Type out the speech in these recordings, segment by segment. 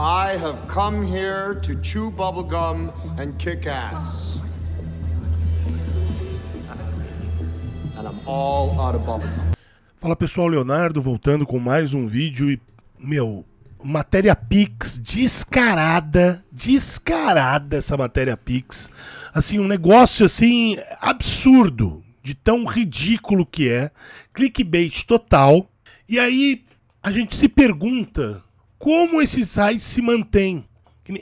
I have come here to chew bubblegum and kick ass. And I'm all out of bubblegum. Fala pessoal, Leonardo voltando com mais um vídeo e meu, matéria Pix descarada, descarada essa matéria Pix. Assim, um negócio assim absurdo, de tão ridículo que é, clickbait total. E aí a gente se pergunta como esses site se mantêm.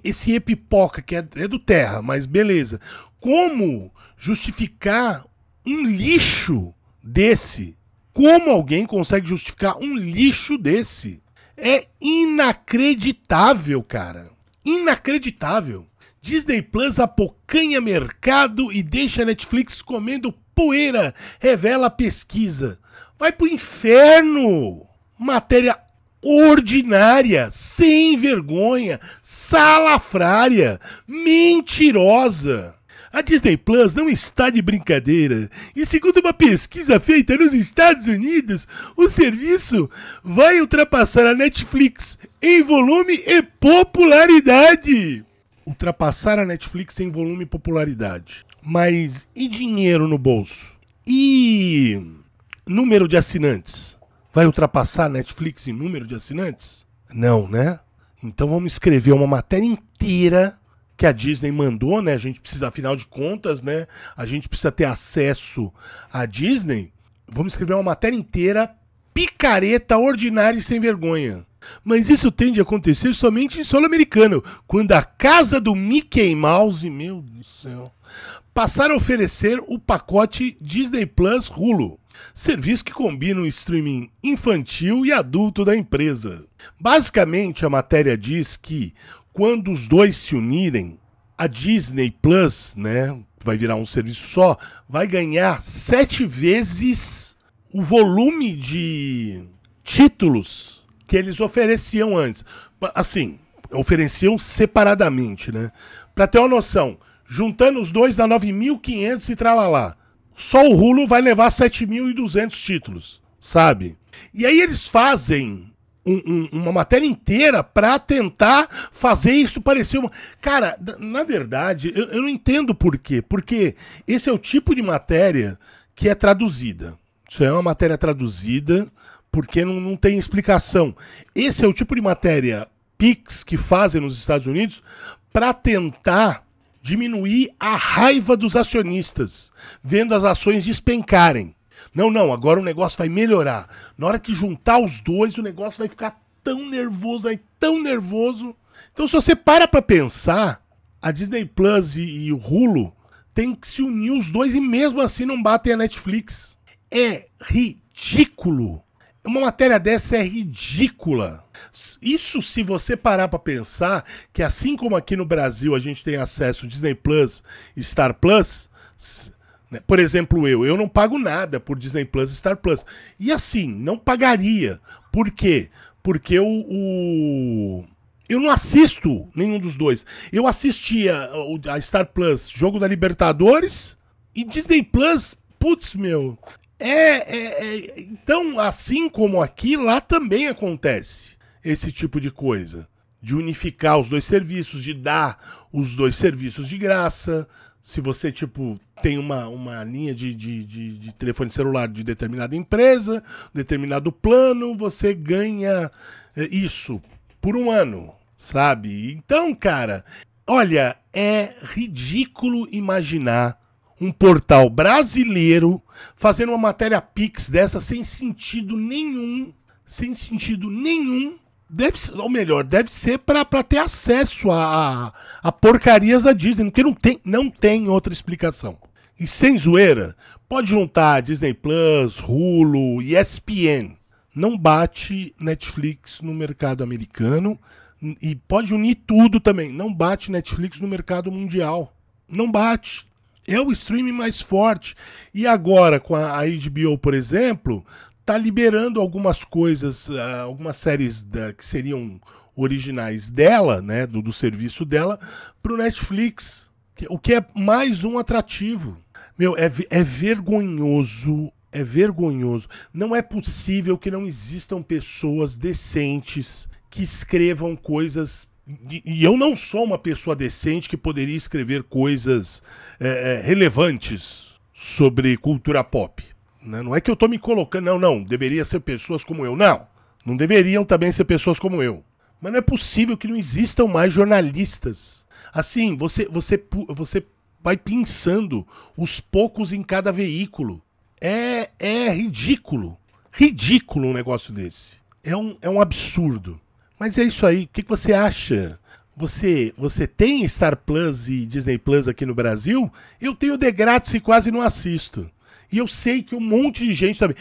Esse epipoca, que é, é, do terra, mas beleza. Como justificar um lixo desse? Como alguém consegue justificar um lixo desse? É inacreditável, cara. Inacreditável. Disney Plus apocanha mercado e deixa Netflix comendo poeira, revela pesquisa. Vai pro inferno! Matéria ordinária, sem vergonha, salafrária, mentirosa. A Disney Plus não está de brincadeira. E segundo uma pesquisa feita nos Estados Unidos, o serviço vai ultrapassar a Netflix em volume e popularidade. Ultrapassar a Netflix em volume e popularidade. Mas e dinheiro no bolso? E número de assinantes? vai ultrapassar a Netflix em número de assinantes? Não, né? Então vamos escrever uma matéria inteira que a Disney mandou, né? A gente precisa, afinal de contas, né? A gente precisa ter acesso à Disney. Vamos escrever uma matéria inteira picareta ordinária e sem vergonha. Mas isso tende a acontecer somente em solo americano, quando a casa do Mickey Mouse, meu Deus do céu, passar a oferecer o pacote Disney Plus Hulu serviço que combina o streaming infantil e adulto da empresa. Basicamente, a matéria diz que quando os dois se unirem, a Disney Plus, né, vai virar um serviço só, vai ganhar sete vezes o volume de títulos que eles ofereciam antes. Assim, ofereciam separadamente, né? Para ter uma noção, juntando os dois dá 9.500 e tralalá só o rulo vai levar 7.200 títulos, sabe? E aí eles fazem um, um, uma matéria inteira para tentar fazer isso parecer uma. Cara, na verdade, eu, eu não entendo por quê. Porque esse é o tipo de matéria que é traduzida. Isso é uma matéria traduzida porque não, não tem explicação. Esse é o tipo de matéria PIX que fazem nos Estados Unidos para tentar diminuir a raiva dos acionistas, vendo as ações despencarem. Não, não, agora o negócio vai melhorar. Na hora que juntar os dois, o negócio vai ficar tão nervoso, aí tão nervoso. Então, se você para pra pensar, a Disney Plus e, e o Hulu tem que se unir os dois e mesmo assim não batem a Netflix. É ridículo uma matéria dessa é ridícula. Isso se você parar para pensar que assim como aqui no Brasil a gente tem acesso Disney Plus, Star Plus, né, por exemplo, eu, eu não pago nada por Disney Plus, Star Plus. E assim, não pagaria. Por quê? Porque o, o... eu não assisto nenhum dos dois. Eu assistia a Star Plus, Jogo da Libertadores e Disney Plus Putz, meu, é, é, é, então, assim como aqui, lá também acontece esse tipo de coisa. De unificar os dois serviços, de dar os dois serviços de graça. Se você, tipo, tem uma, uma linha de, de, de, de telefone celular de determinada empresa, determinado plano, você ganha é, isso por um ano, sabe? Então, cara, olha, é ridículo imaginar um portal brasileiro fazendo uma matéria Pix dessa sem sentido nenhum, sem sentido nenhum. Deve ser, ou melhor, deve ser para ter acesso a, a, porcarias da Disney, porque não tem, não tem outra explicação. E sem zoeira, pode juntar Disney Plus, Hulu, ESPN. Não bate Netflix no mercado americano e pode unir tudo também. Não bate Netflix no mercado mundial. Não bate é o streaming mais forte. E agora, com a, HBO, por exemplo, tá liberando algumas coisas, ah, algumas séries da, que seriam originais dela, né, do, do serviço dela, para o Netflix, o que é mais um atrativo. Meu, é, é vergonhoso, é vergonhoso. Não é possível que não existam pessoas decentes que escrevam coisas e, eu não sou uma pessoa decente que poderia escrever coisas é, é relevantes sobre cultura pop. Né? Não é que eu estou me colocando, não, não. Deveria ser pessoas como eu. Não. Não deveriam também ser pessoas como eu. Mas não é possível que não existam mais jornalistas. Assim, você, você, você vai pensando os poucos em cada veículo. É, é ridículo. Ridículo um negócio desse. É um, é um absurdo. Mas é isso aí. O que, você acha? Você, você tem Star Plus e Disney Plus aqui no Brasil? Eu tenho de grátis e quase não assisto. E eu sei que um monte de gente também.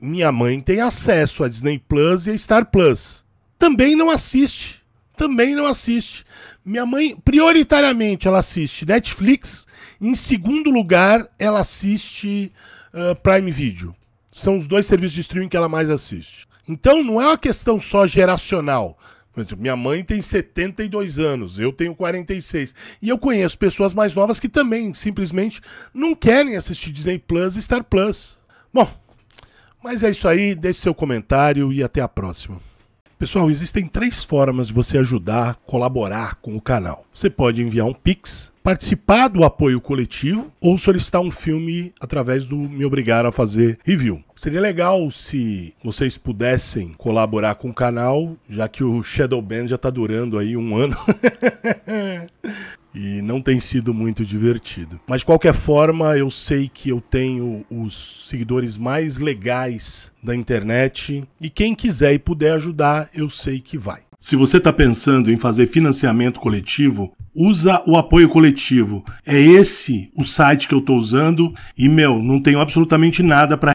Minha mãe tem acesso a Disney Plus e a Star Plus. Também não assiste. Também não assiste. Minha mãe, prioritariamente, ela assiste Netflix. Em segundo lugar, ela assiste uh, Prime Video. São os dois serviços de streaming que ela mais assiste. Então não é uma questão só geracional. Minha mãe tem 72 anos, eu tenho 46. E eu conheço pessoas mais novas que também simplesmente não querem assistir Disney Plus e Star Plus. Bom, mas é isso aí, deixe seu comentário e até a próxima. Pessoal, existem três formas de você ajudar, colaborar com o canal. Você pode enviar um Pix, participar do apoio coletivo ou solicitar um filme através do Me Obrigar a Fazer Review. Seria legal se vocês pudessem colaborar com o canal, já que o Shadow Band já está durando aí um ano. e não tem sido muito divertido. Mas de qualquer forma, eu sei que eu tenho os seguidores mais legais da internet e quem quiser e puder ajudar, eu sei que vai. Se você está pensando em fazer financiamento coletivo, usa o apoio coletivo. É esse o site que eu estou usando e, meu, não tenho absolutamente nada para